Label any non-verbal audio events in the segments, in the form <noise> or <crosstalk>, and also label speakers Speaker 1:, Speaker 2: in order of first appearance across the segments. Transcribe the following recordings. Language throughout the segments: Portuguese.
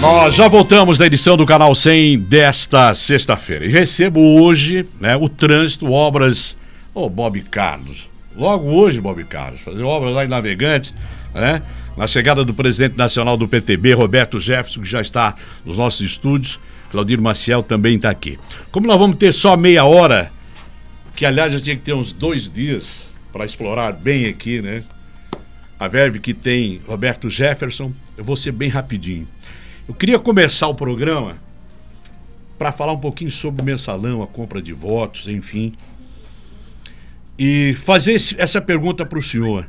Speaker 1: Nós já voltamos da edição do Canal 100 desta sexta-feira. E recebo hoje né, o Trânsito Obras, o oh, Bob Carlos. Logo hoje, Bob Carlos, fazer obras lá em Navegantes, né? Na chegada do presidente nacional do PTB, Roberto Jefferson, que já está nos nossos estúdios. Claudir Maciel também está aqui. Como nós vamos ter só meia hora, que aliás já tinha que ter uns dois dias para explorar bem aqui, né? A verba que tem Roberto Jefferson, eu vou ser bem rapidinho eu queria começar o programa para falar um pouquinho sobre o mensalão, a compra de votos, enfim. E fazer esse, essa pergunta para o senhor.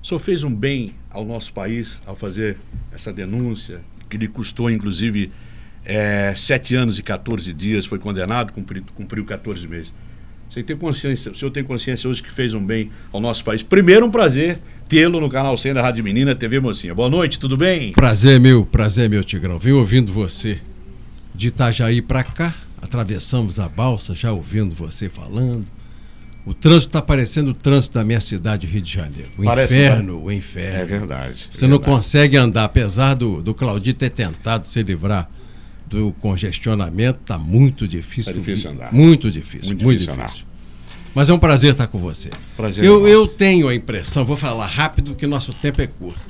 Speaker 1: O senhor fez um bem ao nosso país ao fazer essa denúncia, que lhe custou, inclusive, é, 7 anos e 14 dias, foi condenado, cumpriu, cumpriu 14 meses. Você tem consciência, o senhor tem consciência hoje que fez um bem ao nosso país. Primeiro, um prazer tê-lo no canal 100 da Rádio Menina TV Mocinha. Boa noite, tudo bem?
Speaker 2: Prazer meu, prazer meu Tigrão. Vim ouvindo você de Itajaí para cá, atravessamos a balsa já ouvindo você falando. O trânsito está parecendo o trânsito da minha cidade, Rio de Janeiro. O Parece, né? inferno, o inferno. É verdade. Você não consegue andar, apesar do, do Claudio ter tentado se livrar do congestionamento, está muito difícil. Tá difícil andar. Muito difícil, muito, muito difícil. Mas é um prazer estar com você. Prazer. É eu, eu tenho a impressão, vou falar rápido, que nosso tempo é curto.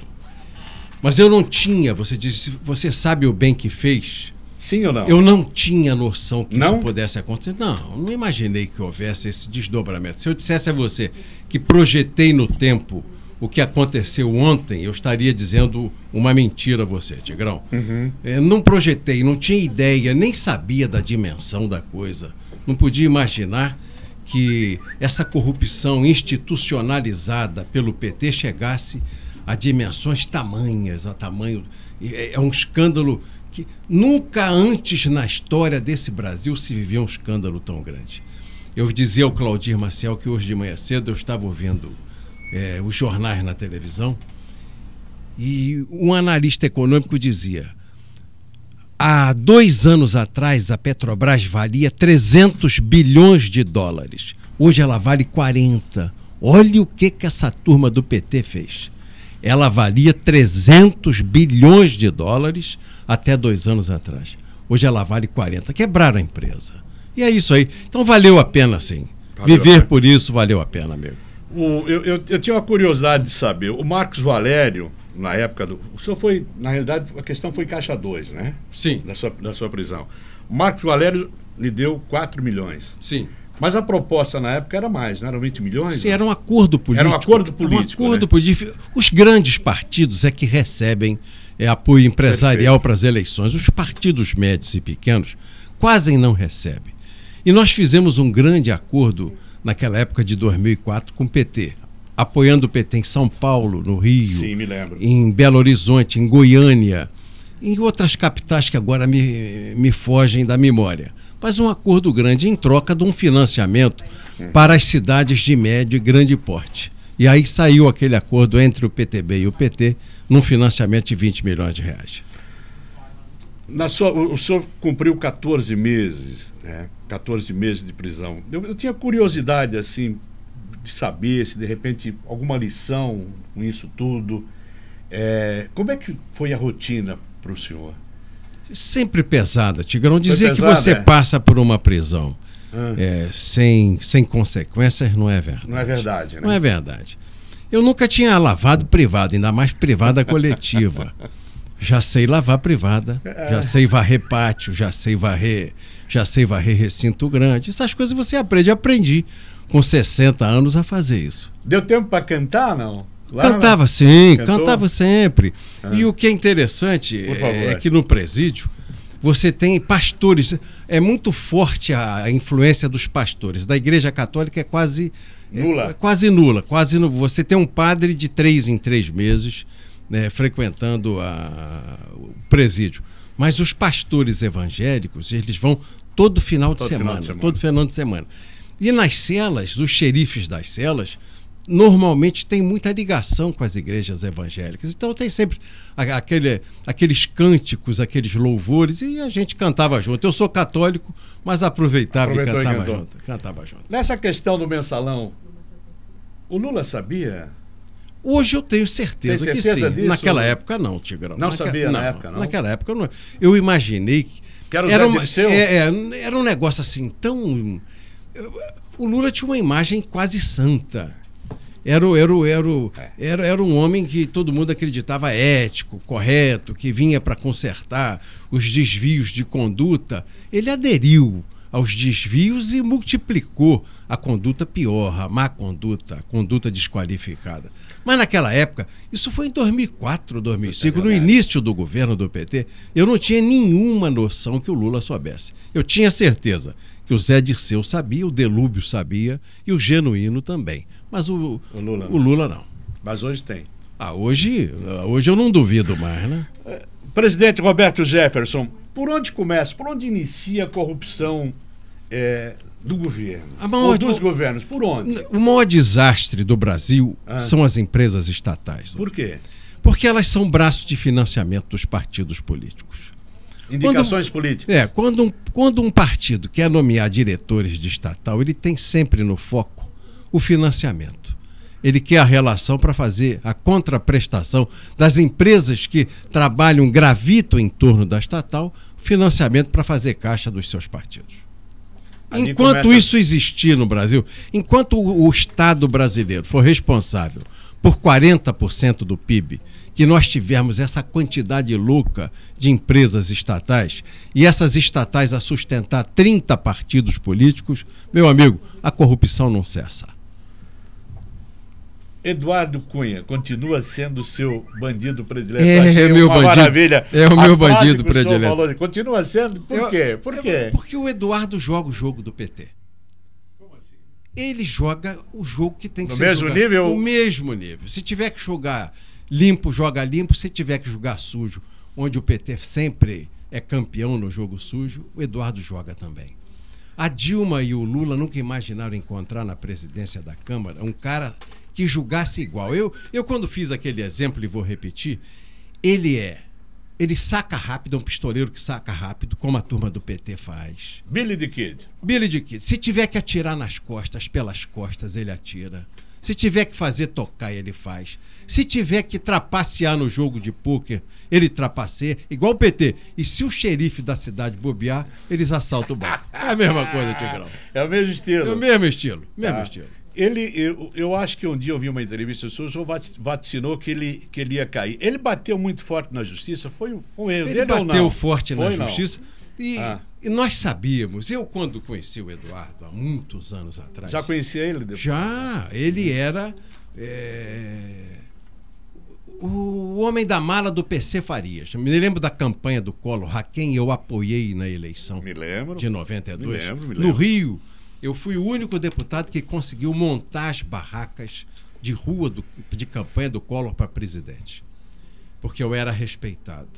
Speaker 2: Mas eu não tinha, você disse, você sabe o bem que fez? Sim ou não? Eu não tinha noção que não? isso pudesse acontecer. Não, não imaginei que houvesse esse desdobramento. Se eu dissesse a você que projetei no tempo o que aconteceu ontem, eu estaria dizendo uma mentira a você, Tigrão. Uhum. É, não projetei, não tinha ideia, nem sabia da dimensão da coisa. Não podia imaginar que essa corrupção institucionalizada pelo PT chegasse a dimensões tamanhas, a tamanho. É, é um escândalo que nunca antes na história desse Brasil se vivia um escândalo tão grande. Eu dizia ao Claudir Marcel que hoje de manhã cedo eu estava ouvindo é, os jornais na televisão e um analista econômico dizia: Há dois anos atrás, a Petrobras valia 300 bilhões de dólares. Hoje ela vale 40. Olha o que, que essa turma do PT fez. Ela valia 300 bilhões de dólares até dois anos atrás. Hoje ela vale 40. Quebraram a empresa. E é isso aí. Então valeu a pena, sim. Valeu, Viver por isso valeu a pena, amigo.
Speaker 1: O, eu, eu, eu tinha uma curiosidade de saber. O Marcos Valério na época do. O senhor foi, na realidade, a questão foi caixa 2, né? Sim. Da sua, da sua prisão. Marcos Valério lhe deu 4 milhões. Sim. Mas a proposta na época era mais, não né? eram 20 milhões? Sim, né? era
Speaker 2: um acordo político. Era um acordo político. Um né? acordo né? político. Os grandes partidos é que recebem é, apoio empresarial Perfeito. para as eleições. Os partidos médios e pequenos quase não recebem. E nós fizemos um grande acordo naquela época de 2004 com o PT apoiando o PT em São Paulo, no Rio, Sim, em Belo Horizonte, em Goiânia, em outras capitais que agora me, me fogem da memória. Mas um acordo grande em troca de um financiamento uhum. para as cidades de médio e grande porte. E aí saiu aquele acordo entre o PTB e o PT num financiamento de 20 milhões de reais.
Speaker 1: Na sua, o senhor cumpriu 14 meses, né? 14 meses de prisão. Eu, eu tinha curiosidade, assim, de saber se de repente alguma lição com isso tudo. É, como é que foi a rotina para o senhor?
Speaker 2: Sempre pesada, Tigrão. Dizer pesada, que você é? passa por uma prisão ah. é, sem, sem consequências não é verdade. Não é verdade, né? Não é verdade. Eu nunca tinha lavado privado, ainda mais privada coletiva. <laughs> já sei lavar privada, é. já sei varrer pátio, já sei varrer, já sei varrer recinto grande. Essas coisas você aprende, aprendi com 60 anos a fazer isso. Deu tempo para cantar, não? Lá cantava na... sim, Cantou? cantava sempre. Ah. E o que é interessante é, é que no presídio você tem pastores. É muito forte a influência dos pastores. Da Igreja Católica é quase é nula. É, é quase nula. Quase nula. Você tem um padre de três em três meses né, frequentando a, o presídio. Mas os pastores evangélicos, eles vão todo final de, todo semana, final de semana. Todo final de semana. E nas celas, os xerifes das celas, normalmente tem muita ligação com as igrejas evangélicas. Então tem sempre aquele, aqueles cânticos, aqueles louvores, e a gente cantava junto. Eu sou católico, mas aproveitava Aproveitou e cantava junto, cantava
Speaker 1: junto. Nessa questão do mensalão, o Lula sabia?
Speaker 2: Hoje eu tenho certeza, certeza que sim. Disso? Naquela época não, Tigrão. Não Naque... sabia não, na época, não? Naquela época eu não. Eu imaginei que... que era, uma... É, é, era um negócio assim tão o Lula tinha uma imagem quase santa. Era, era, era, é. era, era um homem que todo mundo acreditava ético, correto, que vinha para consertar os desvios de conduta. Ele aderiu aos desvios e multiplicou a conduta pior, a má conduta, a conduta desqualificada. Mas naquela época, isso foi em 2004, 2005, no é início do governo do PT, eu não tinha nenhuma noção que o Lula soubesse. Eu tinha certeza que o Zé Dirceu sabia, o Delúbio sabia e o Genuíno também. Mas o, o, Lula. o Lula não. Mas hoje tem. Ah, hoje, hoje eu não duvido mais, né?
Speaker 1: Presidente Roberto
Speaker 2: Jefferson,
Speaker 1: por onde começa, por onde inicia a corrupção é, do governo? Maior, ou dos o, governos, por onde?
Speaker 2: O maior desastre do Brasil ah. são as empresas estatais. Né? Por quê? Porque elas são braços de financiamento dos partidos políticos. Indicações quando, políticas. É, quando um, quando um partido quer nomear diretores de estatal, ele tem sempre no foco o financiamento. Ele quer a relação para fazer a contraprestação das empresas que trabalham, gravitam em torno da estatal, financiamento para fazer caixa dos seus partidos. Ali enquanto começa... isso existir no Brasil, enquanto o Estado brasileiro for responsável por 40% do PIB que nós tivermos essa quantidade louca de empresas estatais e essas estatais a sustentar 30 partidos políticos, meu amigo, a corrupção não cessa.
Speaker 1: Eduardo Cunha continua sendo seu bandido predileto. É, é meu bandido. Maravilha. É o meu bandido predileto.
Speaker 2: continua sendo? Por eu, quê? Por eu, quê? Porque o Eduardo joga o jogo do PT. Como assim? Ele joga o jogo que tem que no ser. No mesmo nível? No mesmo nível. Se tiver que jogar limpo joga limpo, se tiver que jogar sujo, onde o PT sempre é campeão no jogo sujo, o Eduardo joga também. A Dilma e o Lula nunca imaginaram encontrar na presidência da Câmara um cara que julgasse igual. Eu, eu quando fiz aquele exemplo e vou repetir, ele é ele saca rápido, é um pistoleiro que saca rápido, como a turma do PT faz. Billy the Kid. Billy the Kid. Se tiver que atirar nas costas, pelas costas, ele atira. Se tiver que fazer tocar, ele faz. Se tiver que trapacear no jogo de pôquer, ele trapaceia, igual o PT. E se o xerife da cidade bobear, eles assaltam o banco. É a mesma coisa, Tigrão. É o mesmo estilo. É o mesmo estilo. Mesmo tá. estilo. Ele, eu, eu acho que um dia eu vi uma
Speaker 1: entrevista sua, o senhor vacinou que ele, que ele ia cair. Ele bateu muito forte na justiça? Foi, foi um erro ele dele bateu ou não? bateu forte foi na não. justiça. E ah.
Speaker 2: E nós sabíamos, eu quando conheci o Eduardo, há muitos anos atrás. Já conhecia ele depois? Já, ele uhum. era é, o homem da mala do PC Farias. Me lembro da campanha do Colo, a quem eu apoiei na eleição me lembro, de 92. Me lembro, me lembro. No Rio, eu fui o único deputado que conseguiu montar as barracas de rua do, de campanha do Collor para presidente. Porque eu era respeitado.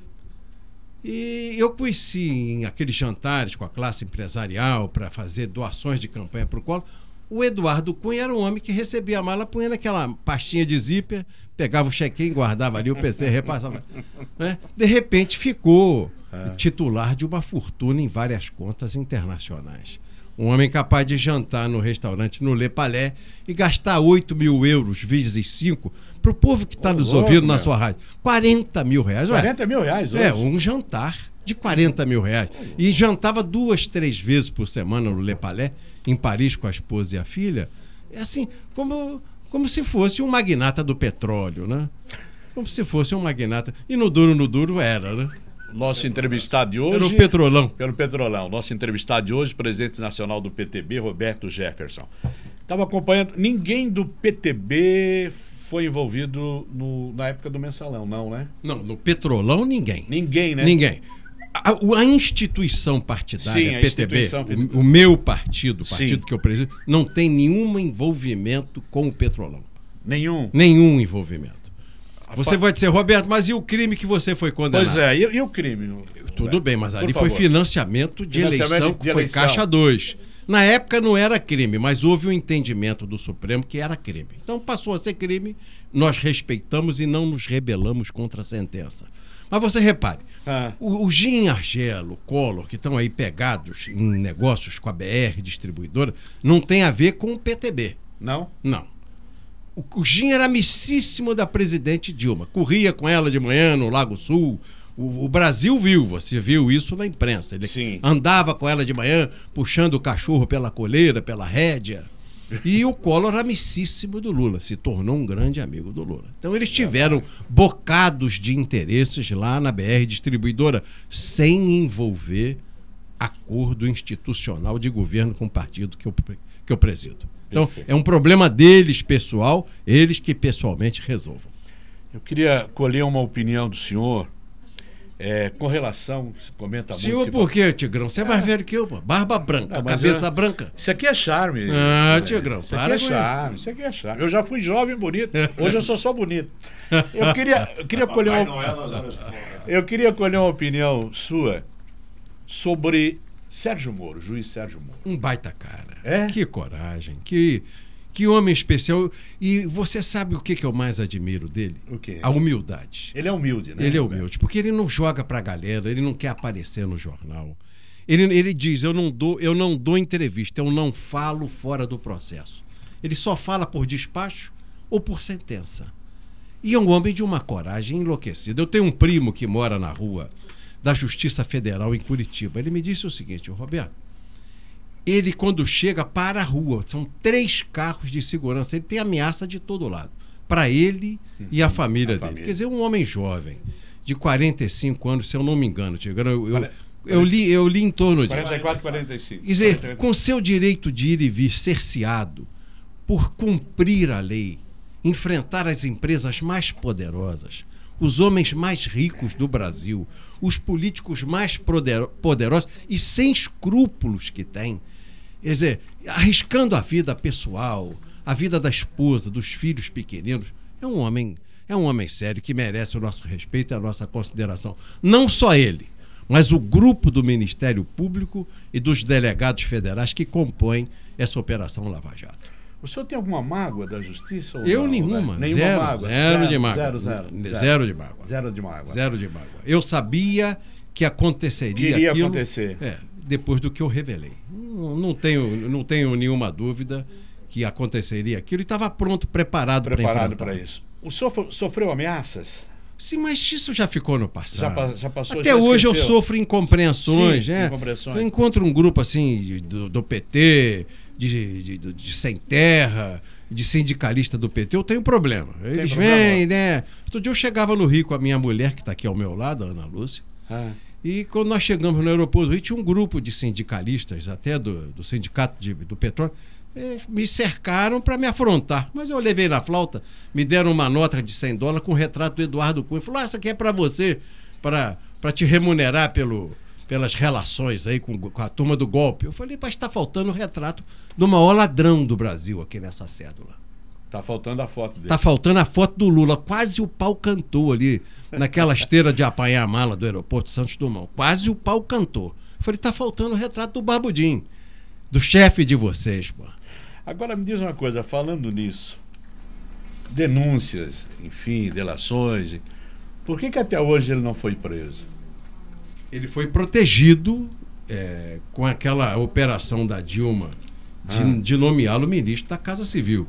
Speaker 2: E eu conheci em aqueles jantares com a classe empresarial para fazer doações de campanha para o colo. O Eduardo Cunha era um homem que recebia a mala, punha naquela pastinha de zíper, pegava o check-in, guardava ali, o PC repassava. <laughs> Né? De repente ficou é. titular de uma fortuna em várias contas internacionais. Um homem capaz de jantar no restaurante no Le Palais e gastar 8 mil euros vezes 5 para o povo que está nos ouvindo na sua rádio. 40 mil reais. 40 ué. mil reais é, hoje. É, um jantar de 40 mil reais. E jantava duas, três vezes por semana no Le Palais, em Paris, com a esposa e a filha. É assim, como, como se fosse um magnata do petróleo, né? Como se fosse um magnata. E no duro, no duro era, né?
Speaker 1: Nosso entrevistado de hoje. Pelo Petrolão. Pelo Petrolão. Nosso entrevistado de hoje, presidente nacional do PTB, Roberto Jefferson. Estava acompanhando. Ninguém do PTB foi envolvido no, na época do mensalão, não, né?
Speaker 2: Não, no Petrolão, ninguém. Ninguém, né? Ninguém. A, a instituição partidária, Sim, a PTB, instituição... O, o, meu partido, o partido Sim. que eu presido, não tem nenhum envolvimento com o Petrolão. Nenhum? Nenhum envolvimento. Você vai dizer, Roberto, mas e o crime que você foi condenado? Pois é, e, e o crime? Tudo bem, mas ali foi financiamento de financiamento eleição, de que foi eleição. Caixa 2. Na época não era crime, mas houve um entendimento do Supremo que era crime. Então passou a ser crime, nós respeitamos e não nos rebelamos contra a sentença. Mas você repare, ah. o, Jim Gin Argelo, o Collor, que estão aí pegados em negócios com a BR distribuidora, não tem a ver com o PTB. Não? Não o Jim era amicíssimo da presidente Dilma. Corria com ela de manhã no Lago Sul. O, o Brasil viu, você viu isso na imprensa. Ele Sim. andava com ela de manhã, puxando o cachorro pela coleira, pela rédea. E o Collor, amicíssimo do Lula, se tornou um grande amigo do Lula. Então eles tiveram bocados de interesses lá na BR Distribuidora, sem envolver acordo institucional de governo com o partido que eu, que eu presido. Então, Perfeito. é um problema deles pessoal, eles que pessoalmente resolvam. Eu
Speaker 1: queria colher uma opinião do senhor é, com relação, se comenta muito. Senhor, por quê, Tigrão? Você é mais é. velho que eu, pô. Barba branca, não, cabeça eu... branca. Isso aqui é charme. Ah, é, Tigrão, isso para aqui é charme. Isso. isso. aqui é charme. Eu já fui jovem bonito, <laughs> hoje eu sou só bonito. Eu queria, eu queria colher uma... Eu queria colher
Speaker 2: uma opinião sua sobre Sérgio Moro, juiz Sérgio Moro. Um baita cara. É? Que coragem, que, que homem especial. E você sabe o que, que eu mais admiro dele? O quê? A humildade. Ele é humilde, né? Ele é humilde, porque ele não joga pra galera, ele não quer aparecer no jornal. Ele, ele diz: eu não, dou, eu não dou entrevista, eu não falo fora do processo. Ele só fala por despacho ou por sentença. E é um homem de uma coragem enlouquecida. Eu tenho um primo que mora na rua da Justiça Federal em Curitiba. Ele me disse o seguinte, Roberto, ele quando chega para a rua, são três carros de segurança, ele tem ameaça de todo lado, para ele e a uhum. família a dele. Família. Quer dizer, um homem jovem, de 45 anos, se eu não me engano, Tiagão, eu, eu, eu, li, eu li em torno de... 44,
Speaker 1: 45. Quer dizer, com seu
Speaker 2: direito de ir e vir cerceado por cumprir a lei, enfrentar as empresas mais poderosas, os homens mais ricos do Brasil, os políticos mais poderosos e sem escrúpulos que têm, quer dizer, arriscando a vida pessoal, a vida da esposa, dos filhos pequeninos, é um homem é um homem sério que merece o nosso respeito e a nossa consideração. Não só ele, mas o grupo do Ministério Público e dos delegados federais que compõem essa operação Lava Jato.
Speaker 1: O senhor tem alguma mágoa da justiça? eu não, né? nenhuma. Né? Nenhuma zero, mágoa. Zero, zero de mágoa. Zero, zero, zero, de mágoa. Zero de mágoa. Zero de mágoa.
Speaker 2: Eu sabia que aconteceria Iria aquilo. acontecer. É, depois do que eu revelei. Não, não, tenho, não tenho nenhuma dúvida que aconteceria aquilo e estava pronto, preparado para enfrentar. Preparado para isso.
Speaker 1: O senhor sofreu ameaças?
Speaker 2: Sim, mas isso já ficou no passado. Já, já passou, Até já hoje esqueceu. eu sofro incompreensões, Sim, né? Incompreensões. Eu encontro um grupo assim do, do PT, de, de, de sem terra, de sindicalista do PT, eu tenho problema. Eles vêm, né? Outro dia eu chegava no Rio com a minha mulher, que está aqui ao meu lado, a Ana Lúcia. Ah. E quando nós chegamos no aeroporto tinha um grupo de sindicalistas, até do, do sindicato de, do petróleo, me cercaram para me afrontar. Mas eu levei na flauta, me deram uma nota de 100 dólares com o retrato do Eduardo Cunha. Falou: ah, essa aqui é para você, para te remunerar pelo pelas relações aí com, com a turma do golpe. Eu falei, mas está faltando o retrato do maior ladrão do Brasil aqui nessa cédula. Tá faltando a foto dele. Tá faltando a foto do Lula. Quase o pau cantou ali, naquela esteira de apanhar a mala do aeroporto Santos Dumont. Quase o pau cantou. Eu falei, tá faltando o retrato do Barbudim, do chefe de vocês, pô. Agora me diz uma coisa, falando nisso,
Speaker 1: denúncias, enfim, delações, por que, que até hoje ele não foi preso?
Speaker 2: ele foi protegido é, com aquela operação da Dilma de, ah. de nomeá-lo ministro da Casa Civil.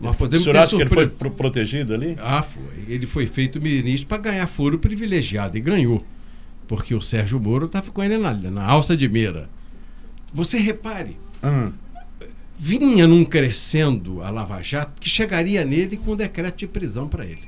Speaker 2: Nós podemos o ter surpre... que ele foi pro protegido ali? Ah, foi. Ele foi feito ministro para ganhar foro privilegiado e ganhou. Porque o Sérgio Moro estava com ele na, na alça de mira. Você repare, ah. vinha num crescendo a Lava Jato que chegaria nele com decreto de prisão para ele.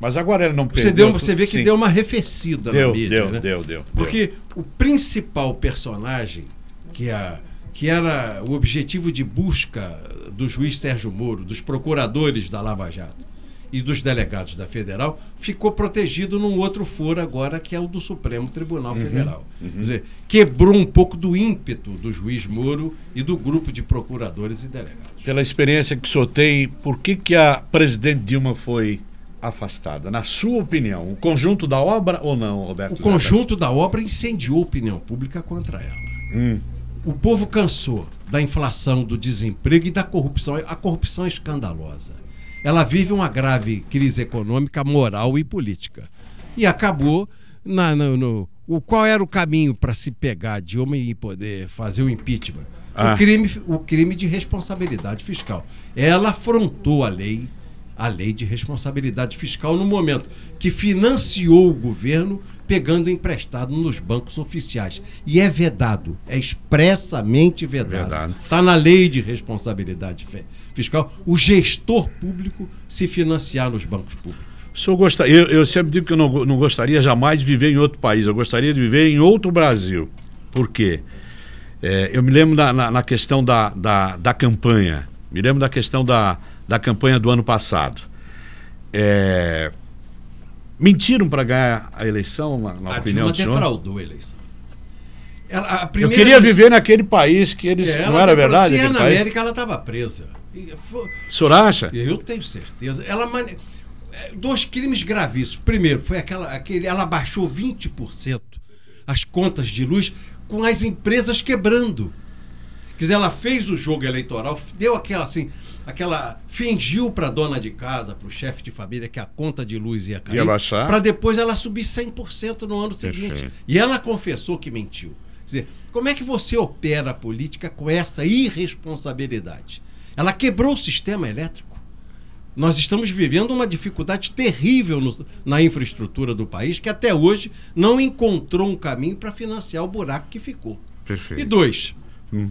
Speaker 2: Mas agora ele não perdeu. Você, deu, você vê que Sim. deu uma arrefecida deu, na mídia. Deu, né? deu, deu. Porque deu. o principal personagem, que, é a, que era o objetivo de busca do juiz Sérgio Moro, dos procuradores da Lava Jato e dos delegados da Federal, ficou protegido num outro foro agora, que é o do Supremo Tribunal uhum, Federal. Uhum, uhum. Quer dizer, quebrou um pouco do ímpeto do juiz Moro e do grupo de procuradores e delegados.
Speaker 1: Pela experiência que o senhor tem, por que, que a presidente Dilma foi afastada. Na sua opinião, o conjunto da obra ou não, Roberto? O conjunto
Speaker 2: da obra incendiou a opinião pública contra ela. Hum. O povo cansou da inflação, do desemprego e da corrupção. A corrupção é escandalosa. Ela vive uma grave crise econômica, moral e política. E acabou na, no, no o, qual era o caminho para se pegar de homem e poder fazer o impeachment? Ah. O, crime, o crime de responsabilidade fiscal. Ela afrontou a lei, a lei de responsabilidade fiscal no momento que financiou o governo pegando emprestado nos bancos oficiais. E é vedado, é expressamente vedado. Está na lei de responsabilidade fiscal o gestor público se financiar nos bancos públicos.
Speaker 1: eu gostaria, eu, eu sempre digo que eu não, não gostaria jamais de viver em outro país, eu gostaria de viver em outro Brasil. Por quê? É, eu me lembro na, na, na questão da, da, da campanha, me lembro da questão da, da campanha do ano passado. É... Mentiram para ganhar a eleição, na, na a opinião Dilma do senhor?
Speaker 2: fraudou a eleição. Ela, a Eu queria
Speaker 1: viver naquele país que eles. É, não era verdade? Se assim, é na país? América, ela estava presa. O senhor acha? Eu tenho certeza. Ela
Speaker 2: mane... É, dois crimes gravíssimos. Primeiro, foi aquela, aquele, ela baixou 20% as contas de luz com as empresas quebrando. Quer dizer, ela fez o jogo eleitoral, deu aquela assim, aquela fingiu para dona de casa, para o chefe de família que a conta de luz ia cair, para depois ela subir 100% no ano seguinte. Perfeito. E ela confessou que mentiu. Quer dizer, como é que você opera a política com essa irresponsabilidade? Ela quebrou o sistema elétrico. Nós estamos vivendo uma dificuldade terrível no, na infraestrutura do país, que até hoje não encontrou um caminho para financiar o buraco que ficou. Perfeito. E dois, hum.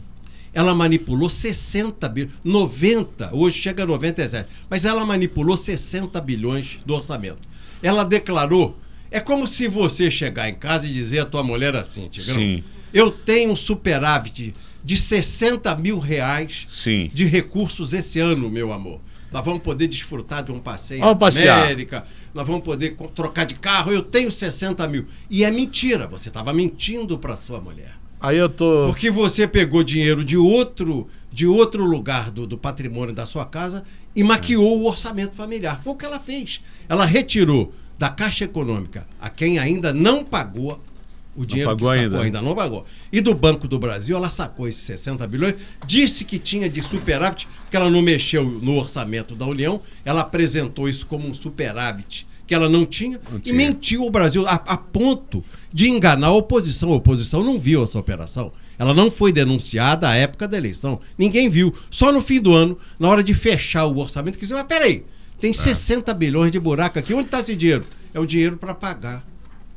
Speaker 2: Ela manipulou 60 bilhões, 90, hoje chega a 97, mas ela manipulou 60 bilhões do orçamento. Ela declarou, é como se você chegar em casa e dizer à tua mulher assim, Tigrão, Sim. eu tenho um superávit de 60 mil reais Sim. de recursos esse ano, meu amor. Nós vamos poder desfrutar de um passeio na América, nós vamos poder trocar de carro, eu tenho 60 mil. E é mentira, você estava mentindo para sua mulher. Aí eu tô. Porque você pegou dinheiro de outro, de outro lugar do, do patrimônio da sua casa e maquiou o orçamento familiar. Foi o que ela fez. Ela retirou da Caixa Econômica a quem ainda não pagou o dinheiro pagou que sacou ainda. ainda. não pagou. E do Banco do Brasil, ela sacou esses 60 bilhões, disse que tinha de superávit, porque ela não mexeu no orçamento da União, ela apresentou isso como um superávit que ela não tinha, não tinha. e mentiu o Brasil a, a, ponto de enganar a oposição. A oposição não viu essa operação. Ela não foi denunciada à época da eleição. Ninguém viu. Só no fim do ano, na hora de fechar o orçamento, que disse, mas peraí, tem é. 60 bilhões de buraco aqui. Onde está esse dinheiro? É o dinheiro para pagar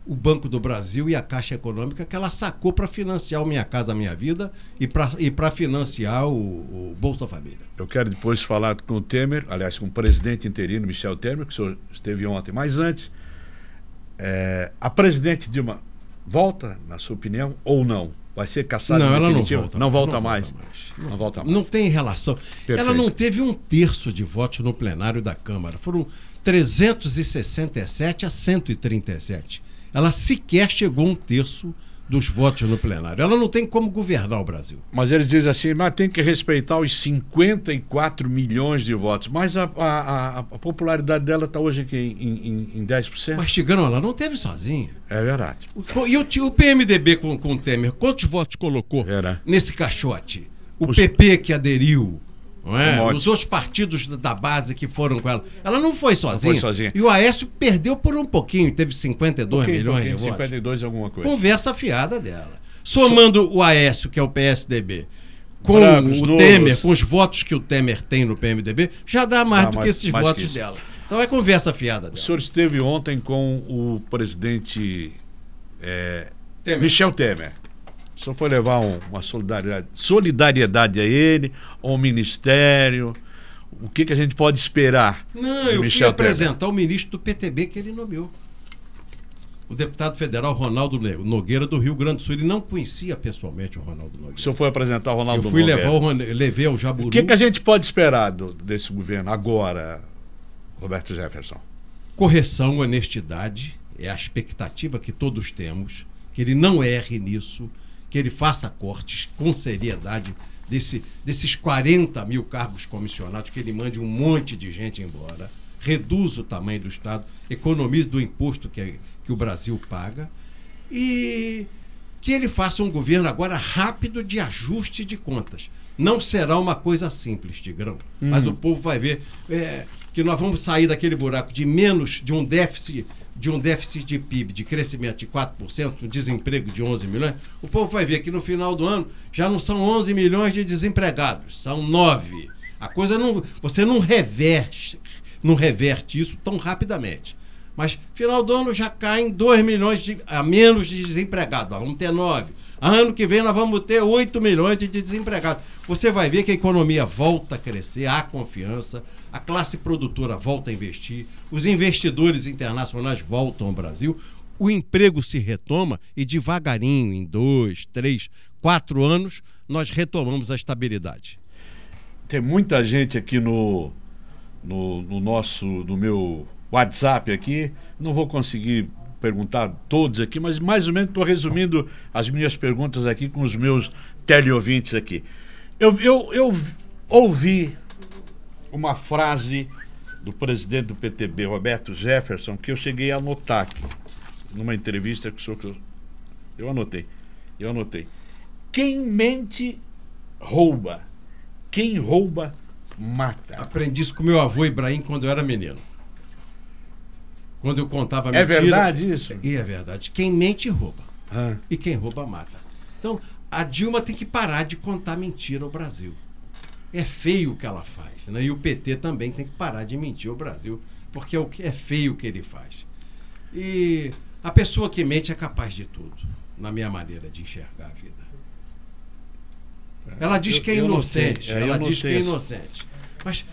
Speaker 2: o Banco do Brasil e a Caixa Econômica, que ela sacou para financiar o Minha Casa Minha Vida e para e financiar o, o, Bolsa Família. Eu quero depois falar com o Temer, aliás, com o presidente interino, Michel
Speaker 1: Temer, que o senhor esteve ontem. Mas antes, é, a presidente Dilma
Speaker 2: volta, na sua opinião, ou não? Vai ser caçada Não, ela não volta, não volta, não mais. mais. Não, não, volta mais. Não tem relação. Perfeito. Ela não teve um terço de votos no plenário da Câmara. Foram 367 a 137 ela sequer chegou a um terço dos votos no plenário. Ela não tem como governar o Brasil. Mas eles dizem assim, mas tem
Speaker 1: que respeitar os 54 milhões de votos. Mas a, a, a popularidade
Speaker 2: dela está hoje aqui em, em, em 10%. Mas chegando ela não teve sozinha. É verdade. O, e o, o PMDB com, com o Temer, quantos votos colocou Era. nesse caixote? O Os... PP que aderiu, não é? Os outros partidos da base que foram com ela. Ela não foi sozinha. Não foi sozinha. E o Aécio perdeu por um pouquinho, teve 52 um milhões pouquinho, de votos. 52 alguma
Speaker 1: coisa. Conversa fiada dela. Somando
Speaker 2: so... o Aécio, que é o PSDB, com o Temer, com os votos que o Temer tem no PMDB, já dá mais do mais, que esses votos que dela.
Speaker 1: Então é conversa fiada. Dela. O senhor esteve ontem com o presidente é, Temer. Michel Temer. O senhor foi levar um, uma solidariedade, solidariedade a ele, ao ministério? O que, que a gente pode esperar? Não, eu Michel fui apresentar
Speaker 2: Temer? o ministro do PTB que ele nomeou. O deputado federal Ronaldo Nogueira do Rio Grande do Sul. Ele não conhecia pessoalmente o Ronaldo Nogueira. O senhor foi apresentar o Ronaldo Nogueira? Eu fui Nogueira. levar o, levei ao Jaburu. O que, que a
Speaker 1: gente pode esperar do, desse governo agora, Roberto
Speaker 2: Jefferson? Correção, honestidade, é a expectativa que todos temos, que ele não erre nisso, que ele faça cortes com seriedade desse, desses 40 mil cargos comissionados, que ele mande um monte de gente embora, reduza o tamanho do Estado, economize do imposto que, que o Brasil paga e que ele faça um governo agora rápido de ajuste de contas. Não será uma coisa simples, Tigrão, uhum. mas o povo vai ver é, que nós vamos sair daquele buraco de menos de um déficit de um déficit de PIB de crescimento de 4%, um desemprego de 11 milhões, o povo vai ver que no final do ano já não são 11 milhões de desempregados, são 9. A coisa não, você não reverte, não reverte isso tão rapidamente. Mas final do ano já caem 2 milhões de, a menos de desempregados, vamos ter 9 ah, ano que vem nós vamos ter 8 milhões de desempregados. Você vai ver que a economia volta a crescer, há confiança, a classe produtora volta a investir, os investidores internacionais voltam ao Brasil, o emprego se retoma e devagarinho, em dois, três, quatro anos, nós retomamos a estabilidade. Tem muita gente aqui no, no, no nosso, no
Speaker 1: meu WhatsApp aqui, não vou conseguir perguntar todos aqui, mas mais ou menos estou resumindo as minhas perguntas aqui com os meus teleouvintes aqui. Eu, eu, eu ouvi uma frase do presidente do PTB, Roberto Jefferson, que eu cheguei a anotar aqui, numa entrevista que o senhor. Eu anotei. Eu anotei. Quem mente, rouba.
Speaker 2: Quem rouba, mata. Aprendi isso com meu avô Ibrahim quando eu era menino quando eu contava é mentira. É verdade isso? E é verdade. Quem mente rouba. Ah. E quem rouba mata. Então, a Dilma tem que parar de contar mentira ao Brasil. É feio o que ela faz. Né? E o PT também tem que parar de mentir ao Brasil, porque é, o que, é feio o que ele faz. E a pessoa que mente é capaz de tudo, na minha maneira de enxergar a vida. É, ela é diz que é inocente. Ela diz que é inocente. Mas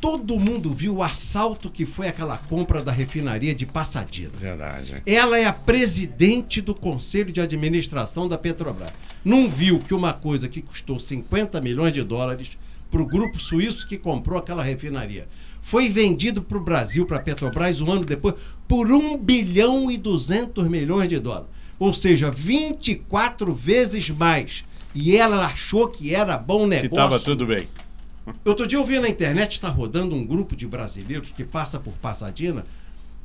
Speaker 2: Todo mundo viu o assalto que foi aquela compra da refinaria de Passadina.
Speaker 1: Verdade.
Speaker 2: Ela é a presidente do Conselho de Administração da Petrobras. Não viu que uma coisa que custou 50 milhões de dólares para o grupo suíço que comprou aquela refinaria. Foi vendido para o Brasil, para a Petrobras, um ano depois, por 1 bilhão e 200 milhões de dólares. Ou seja, 24 vezes mais. E ela achou que era bom negócio. Que estava tudo bem Outro dia eu vi na internet, está rodando um grupo de brasileiros que passa por Passadina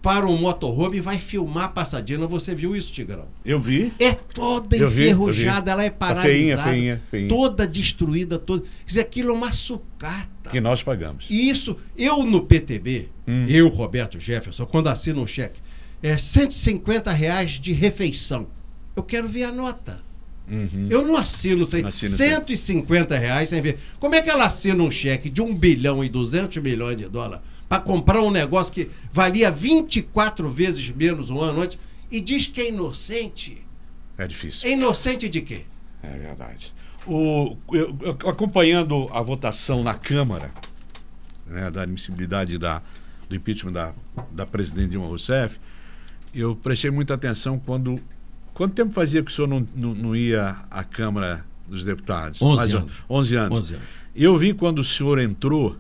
Speaker 2: para um motorhome e vai filmar Passadina. Você viu isso, Tigrão? Eu vi. É toda enferrujada, ela é tá paralisada. Feinha, feinha, feinha. Toda destruída, toda. Quer dizer, aquilo é uma sucata. Que nós pagamos. E isso, eu no PTB, hum. eu, Roberto Jefferson, quando assino um cheque, é 150 reais de refeição. Eu quero ver a nota. Uhum. Eu não assino isso aí. Assino 150 reais sem ver. Como é que ela assina um cheque de 1 bilhão e 200 milhões de dólares para comprar um negócio que valia 24 vezes menos um ano antes e diz que é inocente? É difícil. É inocente de quê? É verdade. O, eu, acompanhando
Speaker 1: a votação na Câmara né, da admissibilidade da, do impeachment da, da presidente Dilma Rousseff, eu prestei muita atenção quando Quanto tempo fazia que o senhor não, não, não ia à Câmara dos Deputados? 11 anos. 11 anos. 11 anos. Eu vi quando o senhor entrou,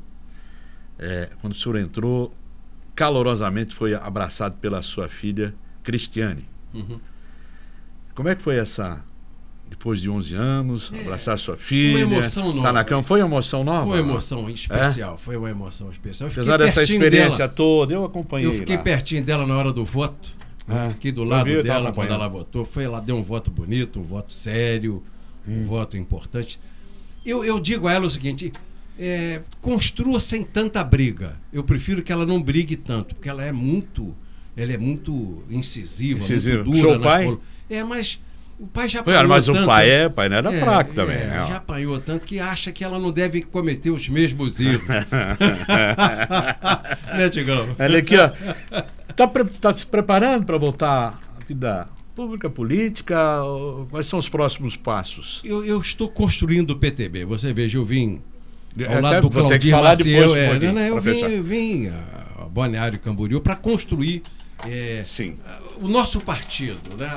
Speaker 1: é, quando o senhor entrou, calorosamente foi abraçado pela sua filha, Cristiane. Uhum. Como é que foi essa depois de 11 anos, é, abraçar sua filha. Uma emoção tá nova. Tá na cama.
Speaker 2: Foi uma emoção nova? Foi uma emoção especial, é? foi uma emoção especial. Apesar dessa experiência dela, toda, eu acompanhei. Eu fiquei lá. pertinho dela na hora do voto. É. aqui fiquei do lado vi, dela quando ela votou. Foi lá, deu um voto bonito, um voto sério, hum. um voto importante. Eu, eu digo a ela o seguinte: é, construa sem tanta briga. Eu prefiro que ela não brigue tanto, porque ela é muito. Ela é muito incisiva, Incisivo. muito dura. Seu pai? É, mas o pai já apanhou. Mas tanto, o pai, é, pai não era é, fraco também. É, já apanhou tanto que acha que ela não deve cometer os mesmos erros. <laughs>
Speaker 1: <laughs> né, Tigão? Olha aqui, ó. Está tá se preparando para voltar à vida pública, política?
Speaker 2: Quais são os próximos passos? Eu, eu estou construindo o PTB. Você veja, eu vim é, ao lado do Claudir Maciel. É, eu vim, eu vim a ah, Balneário Camboriú para construir é, Sim. Ah, o nosso partido, né,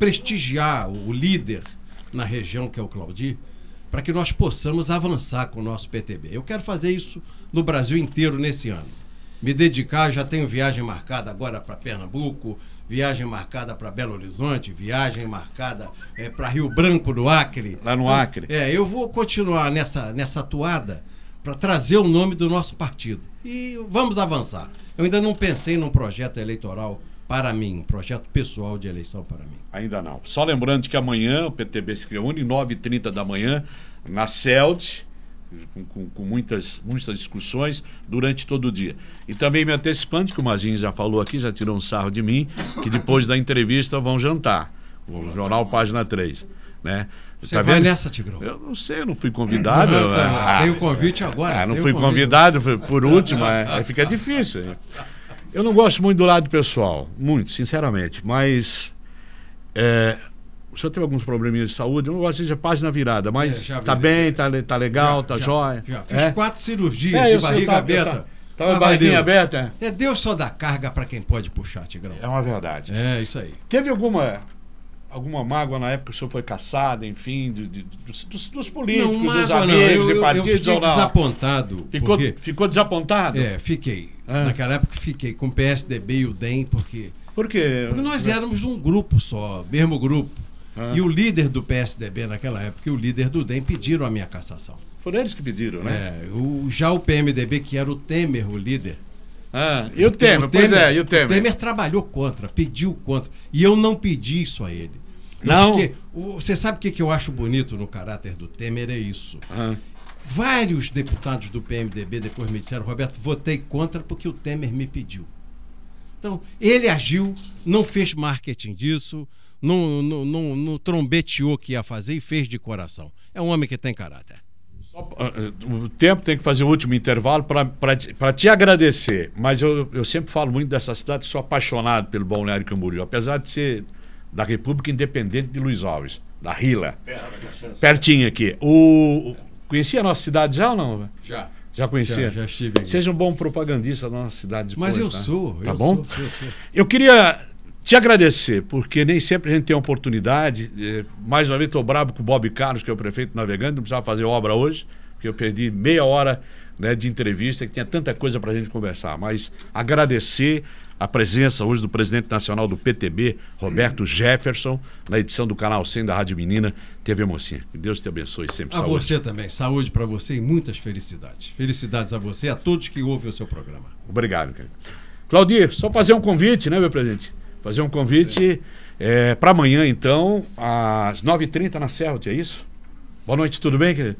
Speaker 2: prestigiar o líder na região, que é o Claudir, para que nós possamos avançar com o nosso PTB. Eu quero fazer isso no Brasil inteiro nesse ano me dedicar. Já tenho viagem marcada agora para Pernambuco, viagem marcada para Belo Horizonte, viagem marcada é, para Rio Branco do Acre. Lá no então, Acre. É, eu vou continuar nessa, nessa toada para trazer o nome do nosso partido. E vamos avançar. Eu ainda não pensei num projeto eleitoral para mim, um projeto pessoal de eleição para mim. Ainda não.
Speaker 1: Só lembrando que amanhã o PTB se reúne, 9h30 da manhã, na CELT com, com, com, muitas, muitas discussões durante todo o dia. E também me antecipando, que o Mazinho já falou aqui, já tirou um sarro de mim, que depois da entrevista vão jantar. O jornal Página 3. Né? Você tá vai vendo? nessa, Tigrão? Eu não sei, eu não fui convidado. ah, tem o convite agora. Ah, não fui convidado, fui por último, é, aí fica difícil. Eu não gosto muito do lado pessoal, muito, sinceramente, mas é, o senhor teve alguns probleminhas de saúde? Eu não gosto de dizer página virada, mas é, tá bem, tá, tá legal, tá jóia. Já fiz é? quatro cirurgias é, de barriga tava, aberta. Tava de ah, barriguinha aberta?
Speaker 2: É? é, Deus só dá carga para quem pode puxar, Tigrão. É uma verdade. É, isso aí. Teve alguma alguma
Speaker 1: mágoa na época que o senhor foi caçado, enfim, de, de, dos, dos, políticos, não, mágoa, dos amigos e partidos? Eu fiquei ou não? desapontado. Ficou, porque...
Speaker 2: ficou desapontado? É, fiquei. É. Naquela época fiquei com o PSDB e o DEM, porque... Por quê? Porque nós né? éramos um grupo só, mesmo grupo. Ah. E o líder do PSDB naquela época e o líder do DEM pediram a minha cassação. Foram eles que pediram, né? É, o, já o PMDB, que era o Temer, o líder. Ah, e o Temer, o Temer pois é, e o Temer. O Temer trabalhou contra, pediu contra. E eu não pedi isso a ele. Não. Porque, você sabe o que, que eu acho bonito no caráter do Temer? É isso. Ah. Vários deputados do PMDB depois me disseram, Roberto, votei contra porque o Temer me pediu. Então, ele agiu, não fez marketing disso, não, não, não, não trombeteou que ia fazer e fez de coração. É um homem que tem caráter. Ah,
Speaker 1: eh, o tempo tem que fazer o último intervalo para te agradecer. Mas eu, eu sempre falo muito dessa cidade, sou apaixonado pelo Balneário Camboriú, apesar de ser da República Independente de Luiz Alves, da Rila. Pertinho aqui. O, o, conhecia a nossa cidade já ou não? Já. Já conhecia? Já, já estive. Seja um bom propagandista da nossa cidade. Depois, Mas eu tá? sou. Tá eu bom? Sou, eu, sou. eu queria te agradecer, porque nem sempre a gente tem a oportunidade. Mais uma vez, estou bravo com o Bob Carlos, que é o prefeito navegante, não precisava fazer obra hoje, porque eu perdi meia hora né, de entrevista, que tinha tanta coisa para a gente conversar. Mas agradecer a presença hoje do presidente nacional do PTB, Roberto Jefferson, na edição do canal 100 da Rádio Menina, TV Mocinha. Que Deus te abençoe sempre. A saúde. você
Speaker 2: também. Saúde para você e muitas felicidades. Felicidades a você e a todos que ouvem o seu programa.
Speaker 1: Obrigado, cara. Claudir, só fazer um convite, né, meu presidente? Fazer um convite é, para amanhã, então, às 9h30 na Serra, é isso? Boa noite, tudo bem, querido?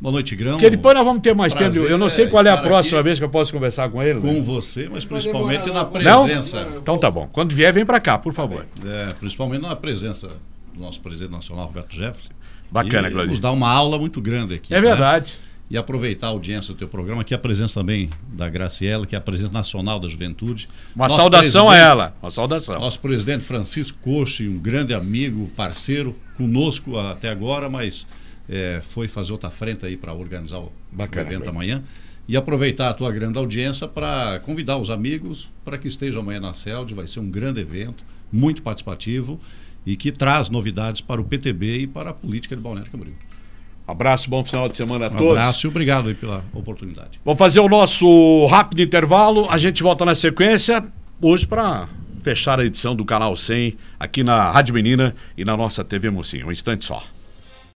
Speaker 1: Boa noite, Grão. Porque depois nós vamos ter mais Prazer, tempo. Eu não sei qual é a próxima vez que eu posso conversar com ele. Com né? você, mas principalmente na presença. Não? Então tá bom. Quando vier, vem para cá, por favor. É, principalmente na presença do nosso presidente nacional, Roberto Jefferson. Bacana, Claudinho. Nos dá uma aula muito grande aqui. É né? verdade. Né? e aproveitar a audiência do teu programa, aqui é a presença também da Graciela, que é a presença nacional da juventude. Uma nosso saudação a ela, uma saudação. Nosso presidente Francisco Coche, um grande amigo, parceiro, conosco até agora, mas é, foi fazer outra frente aí para organizar o Bacana, evento bem. amanhã. E aproveitar a tua grande audiência para convidar os amigos para que estejam amanhã na CELD, vai ser um grande evento, muito participativo e que traz novidades para o PTB e para a política de Balneário Camboriú. Abraço, bom final de semana a um todos. Abraço e obrigado pela oportunidade. Vamos fazer o nosso rápido intervalo, a gente volta na sequência, hoje para fechar a edição do Canal 100, aqui na Rádio Menina e na nossa TV Mocinha. Um instante só.